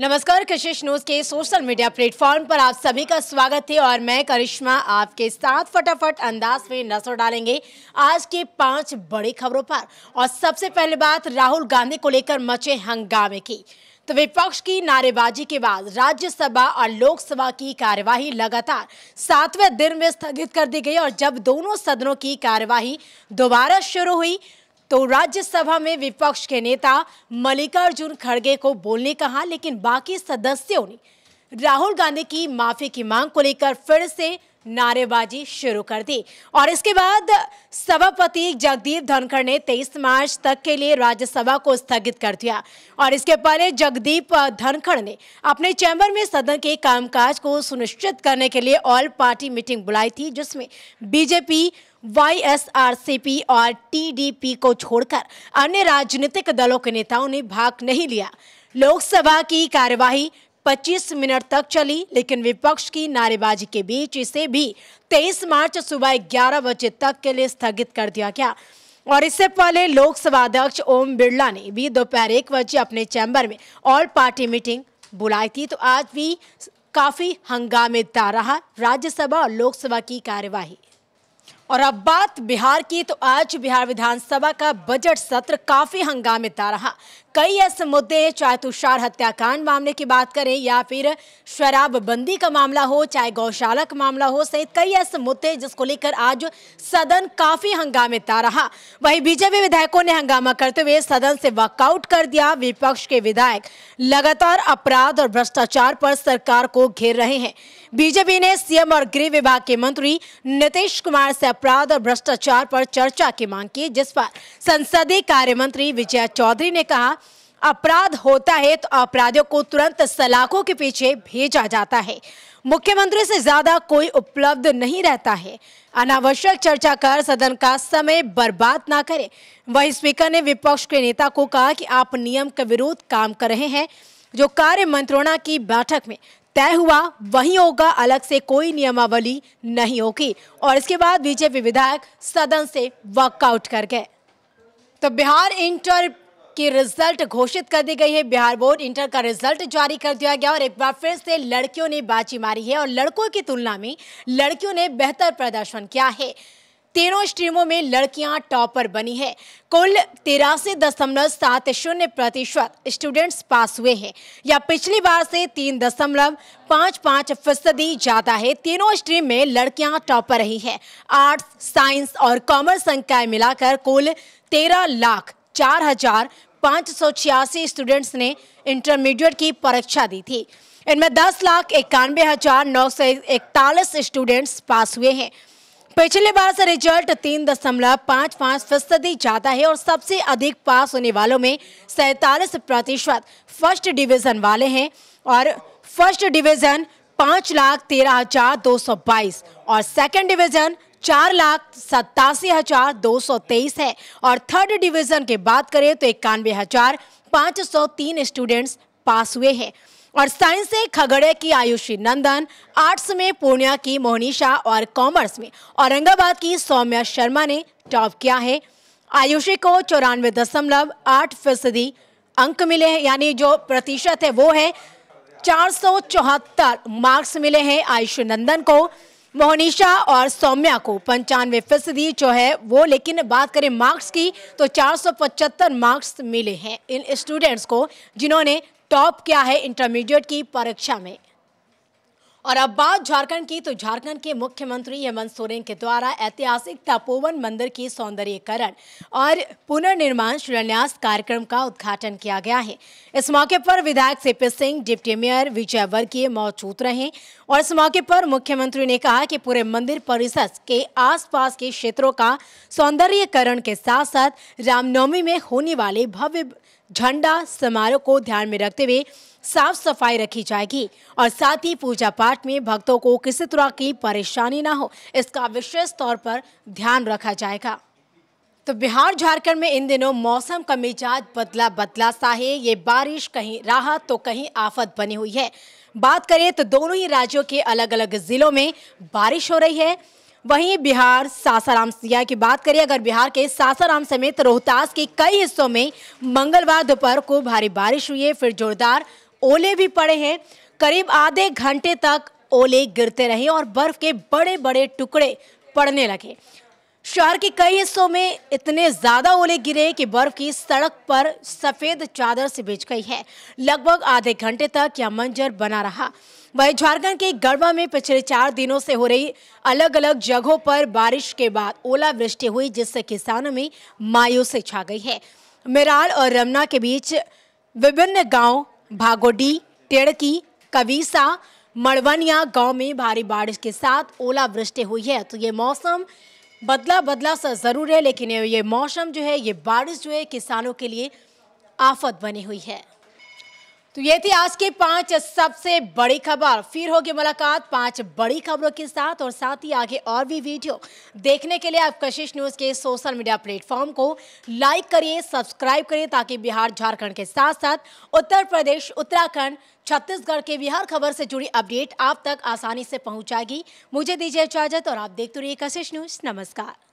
नमस्कार कशिश न्यूज के सोशल मीडिया प्लेटफॉर्म पर आप सभी का स्वागत है और मैं करिश्मा आपके साथ फटाफट अंदाज में नजर डालेंगे आज के पांच बड़ी खबरों पर और सबसे पहले बात राहुल गांधी को लेकर मचे हंगामे की तो विपक्ष की नारेबाजी के बाद राज्यसभा और लोकसभा की कार्यवाही लगातार सातवें दिन में स्थगित कर दी गई और जब दोनों सदनों की कार्यवाही दोबारा शुरू हुई तो राज्यसभा में विपक्ष के नेता मल्लिकार्जुन खड़गे को बोलने कहा लेकिन बाकी सदस्यों ने राहुल गांधी की माफी की मांग को लेकर फिर से नारेबाजी शुरू कर दी और इसके बाद सभापति जगदीप धनखड़ ने 23 मार्च तक के लिए राज्यसभा को स्थगित कर दिया और इसके पहले जगदीप धनखड़ ने अपने चैम्बर में सदन के कामकाज को सुनिश्चित करने के लिए ऑल पार्टी मीटिंग बुलाई थी जिसमें बीजेपी वाईएसआरसीपी और टीडीपी को छोड़कर अन्य राजनीतिक दलों के नेताओं ने भाग नहीं लिया लोकसभा की कार्यवाही 25 मिनट तक चली लेकिन विपक्ष की नारेबाजी के बीच इसे भी 23 मार्च सुबह ग्यारह बजे तक के लिए स्थगित कर दिया गया और इससे पहले लोकसभा अध्यक्ष ओम बिरला ने भी दोपहर एक बजे अपने चैम्बर में ऑल पार्टी मीटिंग बुलाई थी तो आज भी काफी हंगामेदार रहा राज्यसभा और लोकसभा की कार्यवाही और अब बात बिहार की तो आज बिहार विधानसभा का बजट सत्र काफी हंगामेदार रहा कई ऐसे मुद्दे चाहे तुषार हत्याकांड मामले की बात करें या फिर शराबबंदी का मामला हो चाहे गौशाला का मामला हो सहित कई ऐसे मुद्दे जिसको लेकर आज सदन काफी हंगामेदार रहा वहीं बीजेपी विधायकों ने हंगामा करते हुए सदन से वॉकआउट कर दिया विपक्ष के विधायक लगातार अपराध और भ्रष्टाचार पर सरकार को घेर रहे हैं बीजेपी ने सीएम और गृह विभाग के मंत्री नीतीश कुमार से अपराध और भ्रष्टाचार पर चर्चा की मांग की जिस पर संसदीय कार्य मंत्री विजय चौधरी ने कहा अपराध होता है तो अपराधियों को तुरंत सलाखों के पीछे भेजा जाता है मुख्यमंत्री से ज्यादा कोई उपलब्ध नहीं रहता है अनावश्यक चर्चा कर सदन का समय बर्बाद ना करें वही स्पीकर ने विपक्ष के नेता को कहा कि आप नियम के विरुद्ध काम कर रहे हैं जो कार्य मंत्रणा की बैठक में तय हुआ वही होगा अलग से कोई नियमावली नहीं होगी और इसके बाद बीजेपी विधायक सदन से वॉकआउट कर गए तो बिहार इंटर की रिजल्ट घोषित कर दी गई है बिहार बोर्ड इंटर का रिजल्ट जारी कर दिया गया और एक बार फिर से लड़कियों ने बाजी मारी है और लड़कों की तुलना में लड़कियों ने बेहतर प्रदर्शन किया है तेरह स्ट्रीमों में लड़कियां टॉपर बनी है कुल तिरासी दशमलव सात शून्य प्रतिशत स्टूडेंट्स पास हुए हैं या पिछली बार से तीन दशमलव पाँच पाँच फीसदी ज़्यादा है तीनों स्ट्रीम में लड़कियां टॉपर रही हैं आर्ट्स साइंस और कॉमर्स संख्याएं मिलाकर कुल तेरह लाख चार हजार पाँच सौ छियासी स्टूडेंट्स ने इंटरमीडिएट की परीक्षा दी थी इनमें दस लाख इक्यानवे हजार नौ सौ इकतालीस स्टूडेंट्स पास हुए हैं पिछले बार से रिजल्ट तीन दशमलव पाँच पाँच फीसदी ज्यादा है और सबसे अधिक पास होने वालों में सैतालीस प्रतिशत फर्स्ट डिवीजन वाले हैं और फर्स्ट डिवीजन पाँच लाख तेरह हजार दो सौ बाईस और सेकंड डिवीजन चार लाख सत्तासी हजार दो सौ तेईस है और थर्ड डिवीजन की बात करें तो इक्यानवे हजार पाँच सौ तीन स्टूडेंट्स पास हुए हैं और साइंस से खगड़े की आयुषी नंदन आर्ट्स में पूर्णिया की मोहनीशा और कॉमर्स में औरंगाबाद की सौम्या शर्मा ने टॉप किया है आयुषी को चौरानवे दशमलव आठ फीसदी अंक मिले हैं यानी जो प्रतिशत है वो है चार सौ चौहत्तर मार्क्स मिले हैं आयुष नंदन को मोहनीशा और सौम्या को पंचानवे फीसदी जो है वो लेकिन बात करें मार्क्स की तो पचहत्तर मार्क्स मिले हैं इन स्टूडेंट्स को जिन्होंने टॉप किया है इंटरमीडिएट की परीक्षा में और अब बात झारखंड की तो झारखंड के मुख्यमंत्री हेमंत सोरेन के द्वारा ऐतिहासिक तपोवन मंदिर की सौंदर्यकरण और पुनर्निर्माण शिलान्यास कार्यक्रम का उद्घाटन किया गया है इस मौके पर विधायक CP Singh deputy mayor Vijay Vargiya मौजूद रहे और इस मौके पर मुख्यमंत्री ने कहा कि पूरे मंदिर परिसर के आस के क्षेत्रों का सौंदर्यकरण के साथ साथ रामनवमी में होने वाले भव्य झंडा समारोह को ध्यान में रखते हुए साफ सफाई रखी जाएगी और साथ ही पूजा पाठ में भक्तों को किसी तरह की परेशानी ना हो इसका विशेष तौर पर ध्यान रखा जाएगा तो बिहार झारखंड में इन दिनों मौसम का मिजाज बदला बदला सा है ये बारिश कहीं राहत तो कहीं आफत बनी हुई है बात करें तो दोनों ही राज्यों के अलग अलग जिलों में बारिश हो रही है वहीं बिहार सासाराम सिया की बात करें अगर बिहार के सासाराम समेत रोहतास के कई हिस्सों में मंगलवार दोपहर को भारी बारिश हुई है फिर जोरदार ओले भी पड़े हैं करीब आधे घंटे तक ओले गिरते रहे और बर्फ के बड़े बड़े टुकड़े पड़ने लगे शहर के कई हिस्सों में इतने ज्यादा ओले गिरे कि बर्फ की सड़क पर सफेद चादर से बिछ गई है लगभग आधे घंटे तक यह मंजर बना रहा वही झारखंड के गढ़वा में पिछले चार दिनों से हो रही अलग अलग जगहों पर बारिश के बाद ओलावृष्टि हुई जिससे किसानों में मायूसी छा गई है मिराल और रमना के बीच विभिन्न गाँव भागोडी टेड़की कवीसा मड़वनिया गाँव में भारी बारिश के साथ ओलावृष्टि हुई है तो ये मौसम बदला बदला सा ज़रूर है लेकिन ये मौसम जो है ये बारिश जो है किसानों के लिए आफत बनी हुई है तो ये थी आज की पांच सबसे बड़ी खबर फिर होगी मुलाकात पांच बड़ी खबरों के साथ और साथ ही आगे और भी वीडियो देखने के लिए आप कशिश न्यूज के सोशल मीडिया प्लेटफॉर्म को लाइक करिए सब्सक्राइब करिए ताकि बिहार झारखंड के साथ साथ उत्तर प्रदेश उत्तराखंड छत्तीसगढ़ के बिहार खबर से जुड़ी अपडेट आप तक आसानी से पहुंचाएगी मुझे दीजिए इजाजत और आप देखते रहिए कशिश न्यूज नमस्कार